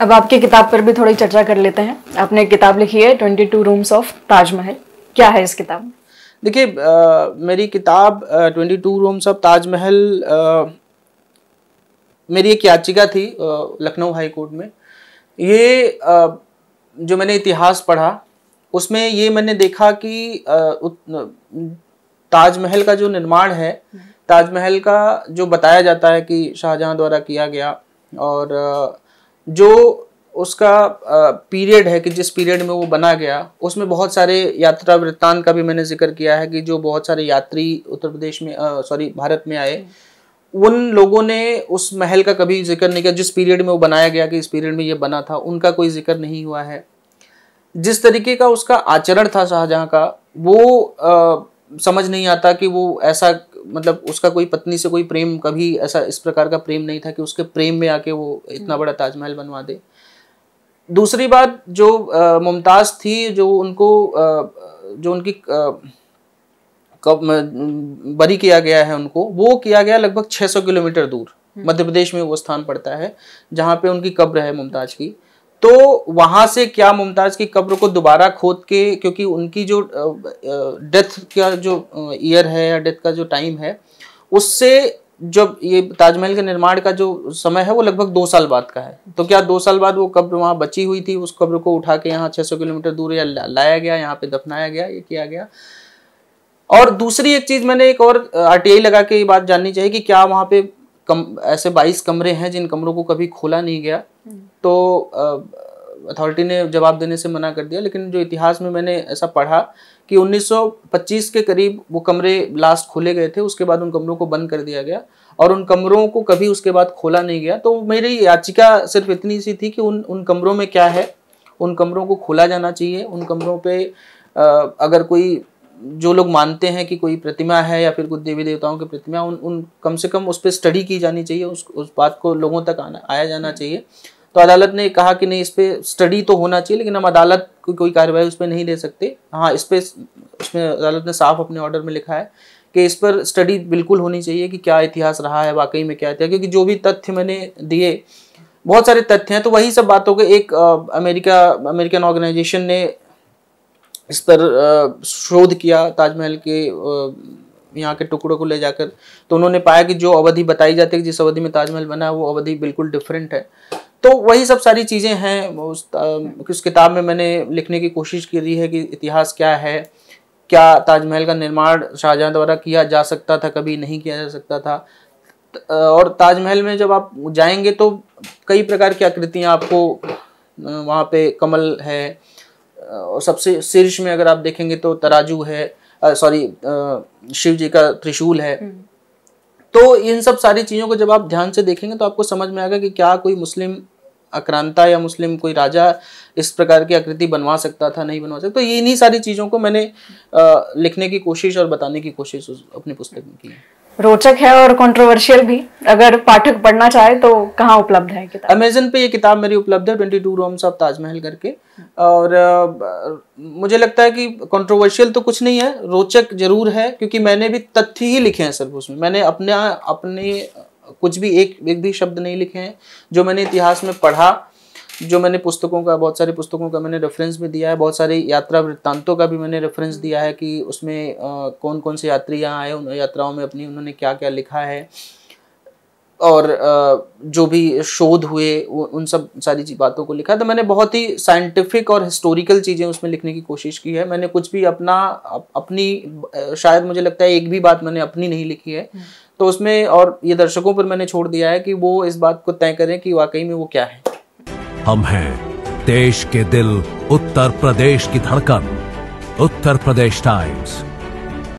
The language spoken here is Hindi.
अब आपकी किताब पर भी थोड़ी चर्चा कर लेते हैं आपने एक किताब लिखी है twenty two rooms of Taj Mahal क्या है इस किताब में देखिए मेरी किताब twenty two rooms of Taj Mahal मेरी एक याचिका थी लखनऊ हाई कोर्ट में ये आ, जो मैंने इतिहास पढ़ा उसमें ये मैंने देखा कि ताजमहल का जो निर्माण है हम्म। ताजमहल का जो बताया जाता है कि शाहजहां द्वारा किया गया और आ, जो उसका पीरियड है कि जिस पीरियड में वो बना गया उसमें बहुत सारे यात्रा वृत्तांत का भी मैंने जिक्र किया है कि जो बहुत सारे यात्री उत्तर प्रदेश में सॉरी भारत में आए उन लोगों ने उस महल का कभी जिक्र नहीं किया जिस पीरियड में वो बनाया गया कि इस पीरियड में ये बना था उनका कोई जिक्र नहीं हुआ है जिस तरीके का उसका आचरण था शाहजहाँ का वो आ, समझ नहीं आता कि वो ऐसा मतलब उसका कोई पत्नी से कोई प्रेम कभी ऐसा इस प्रकार का प्रेम नहीं था कि उसके प्रेम में आके वो इतना हम्म। बड़ा ताजमहल बनवा दे दूसरी बात जो मुमताज़ थी जो उनको जो उनकी कब बरी किया गया है उनको वो किया गया लगभग 600 किलोमीटर दूर हम्म। मध्य प्रदेश में वो स्थान पड़ता है जहाँ पे उनकी कब्र है मुमताज़ की तो वहां से क्या मुमताज़ की कब्र को दोबारा खोद के क्योंकि उनकी जो डेथ का जो ईयर है या डेथ का जो टाइम है उससे जब ये ताजमहल के निर्माण का जो समय है वो लगभग दो साल बाद का है तो क्या दो साल बाद वो कब्र वहाँ बची हुई थी उस कब्र को उठा के यहाँ 600 किलोमीटर दूर या लाया गया यहाँ पे दफनाया गया ये किया गया और दूसरी एक चीज़ मैंने एक और आर लगा के ये बात जाननी चाहिए कि क्या वहाँ पे कम ऐसे बाईस कमरे हैं जिन कमरों को कभी खोला नहीं गया हम्म। तो अथॉरिटी ने जवाब देने से मना कर दिया लेकिन जो इतिहास में मैंने ऐसा पढ़ा कि 1925 के करीब वो कमरे लास्ट खोले गए थे उसके बाद उन कमरों को बंद कर दिया गया और उन कमरों को कभी उसके बाद खोला नहीं गया तो मेरी याचिका सिर्फ इतनी सी थी कि उन उन कमरों में क्या है उन कमरों को खोला जाना चाहिए उन कमरों पर अगर कोई जो लोग मानते हैं कि कोई प्रतिमा है या फिर कुछ देवी देवताओं की प्रतिमा उन उन कम से कम उस पर स्टडी की जानी चाहिए उस उस बात को लोगों तक आना आया जाना चाहिए तो अदालत ने कहा कि नहीं इस पर स्टडी तो होना चाहिए लेकिन हम अदालत को कोई कार्रवाई उस पर नहीं दे सकते हाँ इस पर उसमें अदालत ने साफ अपने ऑर्डर में लिखा है कि इस पर स्टडी बिल्कुल होनी चाहिए कि क्या इतिहास रहा है वाकई में क्या इतिहास क्योंकि जो भी तथ्य मैंने दिए बहुत सारे तथ्य हैं तो वही सब बातों के एक अमेरिका अमेरिकन ऑर्गेनाइजेशन ने इस पर शोध किया ताजमहल के यहाँ के टुकड़ों को ले जाकर तो उन्होंने पाया कि जो अवधि बताई जाती है जिस अवधि में ताजमहल बना है वो अवधि बिल्कुल डिफरेंट है तो वही सब सारी चीज़ें हैं उस, उस किताब में मैंने लिखने की कोशिश की रही है कि इतिहास क्या है क्या ताजमहल का निर्माण शाहजहाँ द्वारा किया जा सकता था कभी नहीं किया जा सकता था और ताजमहल में जब आप जाएंगे तो कई प्रकार की आकृतियाँ आपको वहाँ पे कमल है और सबसे शीर्ष में अगर आप देखेंगे तो तराजू है सॉरी शिव जी का त्रिशूल है हम्म। तो इन सब सारी चीज़ों को जब आप ध्यान से देखेंगे तो आपको समझ में आएगा कि क्या कोई मुस्लिम अक्रांता या मुस्लिम कोई राजा इस प्रकार की आकृति बनवा सकता था नहीं बनवा सकता तो ये इन्हीं सारी चीज़ों को मैंने लिखने की कोशिश और बताने की कोशिश अपनी पुस्तक में की है रोचक है और कंट्रोवर्शियल भी अगर पाठक पढ़ना चाहे तो कहाँ उपलब्ध है किताब अमेजन पे ये किताब मेरी उपलब्ध है twenty two rooms of Taj Mahal करके और मुझे लगता है कि कंट्रोवर्शियल तो कुछ नहीं है रोचक जरूर है क्योंकि मैंने भी तथ्य ही लिखे हैं सर उसमें मैंने अपने अपने कुछ भी एक एक भी शब्द नहीं लिखे हैं जो मैंने इतिहास में पढ़ा जो मैंने पुस्तकों का बहुत सारी पुस्तकों का मैंने रेफरेंस भी दिया है बहुत सारे यात्रा वृत्तांतों का भी मैंने रेफरेंस दिया है कि उसमें कौन कौन से यात्री यहाँ आए उन यात्राओं में अपनी उन्होंने क्या क्या लिखा है और जो भी शोध हुए उन सब सारी बातों को लिखा तो मैंने बहुत ही साइंटिफिक और हिस्टोरिकल चीज़ें उसमें लिखने की कोशिश की है मैंने कुछ भी अपना अपनी शायद मुझे लगता है एक भी बात मैंने अपनी नहीं लिखी है हम्म। तो उसमें और ये दर्शकों पर मैंने छोड़ दिया है कि वो इस बात को तय करें कि वाकई में वो क्या है हम हैं देश के दिल उत्तर प्रदेश की धड़कन उत्तर प्रदेश टाइम्स